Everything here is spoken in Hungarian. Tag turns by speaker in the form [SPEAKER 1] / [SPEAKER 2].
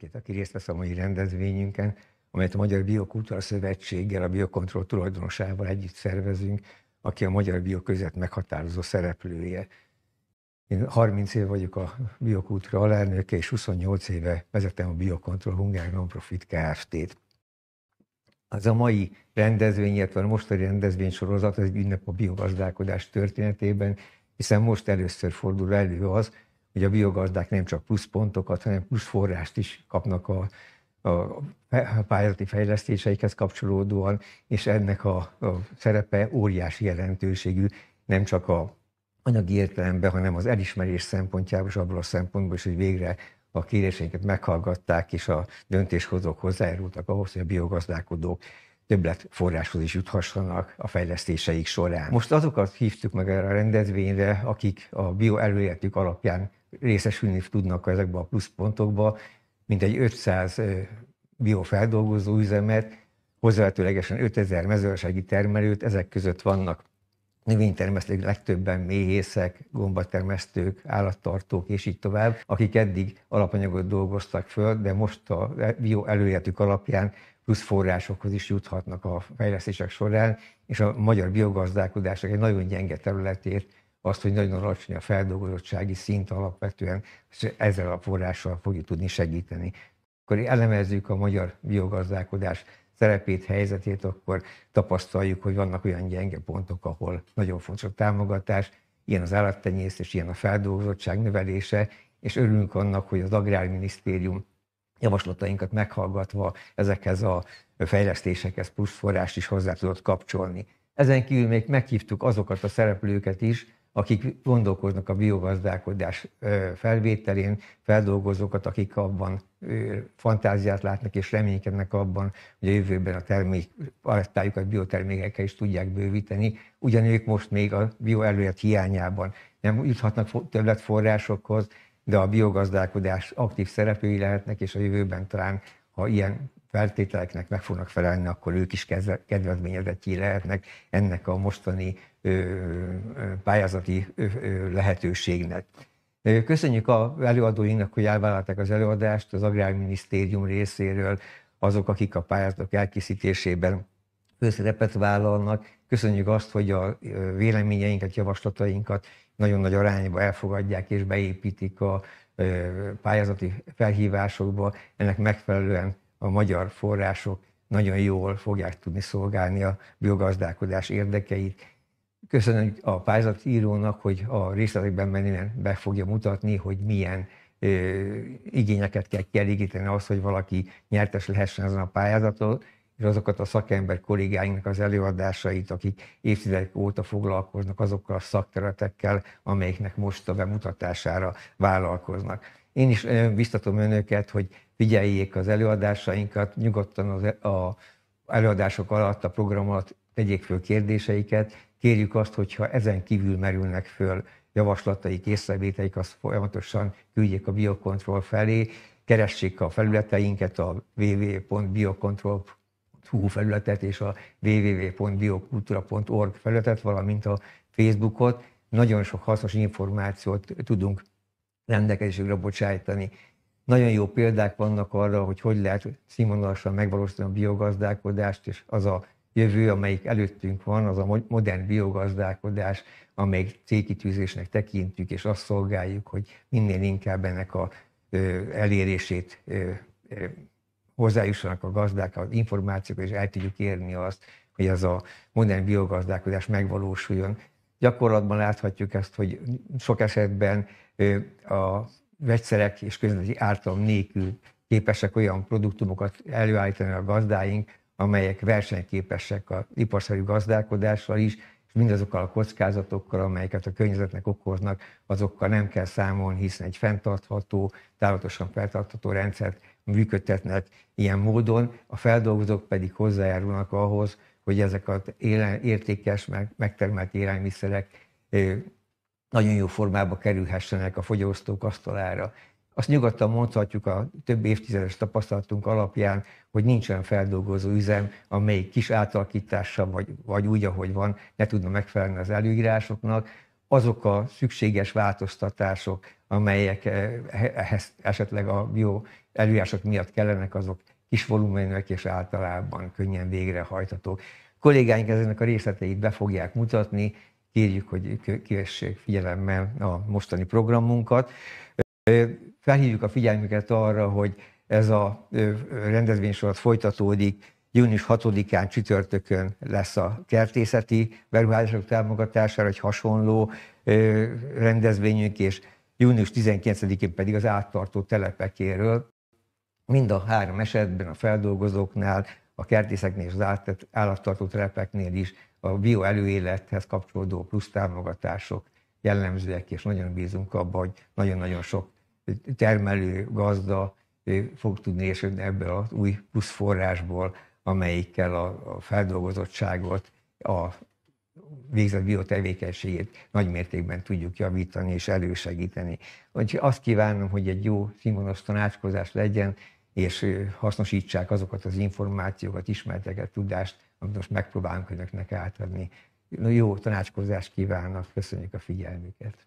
[SPEAKER 1] mindenkit, aki részt vesz a mai rendezvényünken, amelyet a Magyar Biokultúra Szövetséggel, a Biokontroll tulajdonosával együtt szervezünk, aki a magyar bioközet meghatározó szereplője. Én 30 év vagyok a biokultúra alelnöke, és 28 éve vezetem a Biokontroll Hungár Nonprofit Kft-t. Az a mai rendezvény, illetve a mostani rendezvénysorozat, az egy ünnep a biogazdálkodás történetében, hiszen most először fordul elő az, hogy a biogazdák nem csak plusz pontokat, hanem plusz forrást is kapnak a, a pályázati fejlesztéseikhez kapcsolódóan, és ennek a, a szerepe óriási jelentőségű, nem csak a anyagi értelemben, hanem az elismerés szempontjából, és abból a szempontból is, hogy végre a kéréseinket meghallgatták, és a döntéshozók hozzájárultak ahhoz, hogy a biogazdálkodók többlet forráshoz is juthassanak a fejlesztéseik során. Most azokat hívtuk meg erre a rendezvényre, akik a bio bioelőértük alapján részesülni tudnak ezekbe a pluszpontokba, mint egy 500 biofeldolgozó üzemet, hozzávetőlegesen 5000 mezőgazdasági termelőt, ezek között vannak növénytermesztők, legtöbben méhészek, gombatermesztők, állattartók és így tovább, akik eddig alapanyagot dolgoztak föl, de most a bio előéletük alapján plusz forrásokhoz is juthatnak a fejlesztések során, és a magyar biogazdálkodásnak egy nagyon gyenge területét azt, hogy nagyon alacsony a feldolgozottsági szint alapvetően, és ezzel a forrással fogjuk tudni segíteni. Akkor elemezzük a magyar biogazdálkodás szerepét, helyzetét, akkor tapasztaljuk, hogy vannak olyan gyenge pontok, ahol nagyon fontos a támogatás, ilyen az állattenyésztés, ilyen a feldolgozottság növelése, és örülünk annak, hogy az Agrárminisztérium javaslatainkat meghallgatva ezekhez a fejlesztésekhez plusz forrást is hozzá tudott kapcsolni. Ezen kívül még meghívtuk azokat a szereplőket is, akik gondolkoznak a biogazdálkodás felvételén, feldolgozókat, akik abban fantáziát látnak és reménykednek abban, hogy a jövőben a termék palettájukat biotermékekkel is tudják bővíteni, ugyan ők most még a bioelőjét hiányában nem juthatnak többletforrásokhoz, de a biogazdálkodás aktív szereplői lehetnek, és a jövőben talán, ha ilyen feltételeknek meg fognak felelni, akkor ők is kedvezményezetjé lehetnek ennek a mostani pályázati lehetőségnek. Köszönjük a előadóinknak, hogy elvállalták az előadást az Agrárminisztérium részéről, azok, akik a pályázatok elkészítésében főszerepet vállalnak. Köszönjük azt, hogy a véleményeinket, javaslatainkat nagyon nagy arányba elfogadják és beépítik a pályázati felhívásokba. Ennek megfelelően a magyar források nagyon jól fogják tudni szolgálni a biogazdálkodás érdekeit. Köszönöm a pályázatírónak, hogy a részletekben menően be fogja mutatni, hogy milyen ö, igényeket kell kielégíteni az, hogy valaki nyertes lehessen ezen a pályázaton, és azokat a szakember kollégáinknak az előadásait, akik évtizedek óta foglalkoznak azokkal a szakterületekkel, amelyeknek most a bemutatására vállalkoznak. Én is biztatom önöket, hogy figyeljék az előadásainkat, nyugodtan az e, a előadások alatt, a program alatt tegyék föl kérdéseiket. Kérjük azt, hogyha ezen kívül merülnek föl javaslataik, észrevételik, azt folyamatosan küldjék a biokontroll felé, keressék a felületeinket, a www.biokontroll.hu felületet és a www.biokultura.org felületet, valamint a Facebookot. Nagyon sok hasznos információt tudunk rendelkezésükre bocsájtani. Nagyon jó példák vannak arra, hogy hogy lehet színvonalasan megvalósítani a biogazdálkodást, és az a jövő, amelyik előttünk van, az a modern biogazdálkodás, amelyik célkitűzésnek tekintjük, és azt szolgáljuk, hogy minél inkább ennek a ö, elérését ö, ö, hozzájussanak a gazdák az információk, és el tudjuk érni azt, hogy ez a modern biogazdálkodás megvalósuljon. Gyakorlatban láthatjuk ezt, hogy sok esetben a vegyszerek és közvetlen ártalom nélkül képesek olyan produktumokat előállítani a gazdáink, amelyek versenyképesek a iparszerű gazdálkodással is, és mindazokkal a kockázatokkal, amelyeket a környezetnek okoznak, azokkal nem kell számolni, hiszen egy fenntartható, távolatosan fenntartható rendszert működtetnek ilyen módon, a feldolgozók pedig hozzájárulnak ahhoz, hogy ezek az értékes, meg, megtermelt élelmiszerek nagyon jó formába kerülhessenek a fogyasztók asztalára. Azt nyugodtan mondhatjuk a több évtizedes tapasztalatunk alapján, hogy nincsen feldolgozó üzem, amely kis átalakítással vagy, vagy úgy, ahogy van, ne tudna megfelelni az előírásoknak. Azok a szükséges változtatások, amelyek eh, eh, ehhez esetleg a bio előírások miatt kellenek, azok kis volumenűek és általában könnyen végrehajthatók. Kollégáink ezeknek a részleteit be fogják mutatni, kérjük, hogy kivessék figyelemmel a mostani programunkat. Felhívjuk a figyelmüket arra, hogy ez a rendezvénysorat folytatódik, június 6-án csütörtökön lesz a kertészeti beruházások támogatására egy hasonló rendezvényünk, és június 19-én pedig az áttartó telepekéről. Mind a három esetben a feldolgozóknál, a kertészeknél és az állattartó telepeknél is a bio előélethez kapcsolódó plusz támogatások jellemzőek, és nagyon bízunk abban, hogy nagyon-nagyon sok termelő, gazda fog tudni értődni ebből az új plusz forrásból, amelyikkel a, a feldolgozottságot, a végzett biotevékenységét nagy mértékben tudjuk javítani és elősegíteni. Úgyhogy azt kívánom, hogy egy jó színvonalas tanácskozás legyen, és hasznosítsák azokat az információkat, ismerteket, tudást, amit most megpróbálunk önöknek átadni. Jó tanácskozást kívánok, köszönjük a figyelmüket!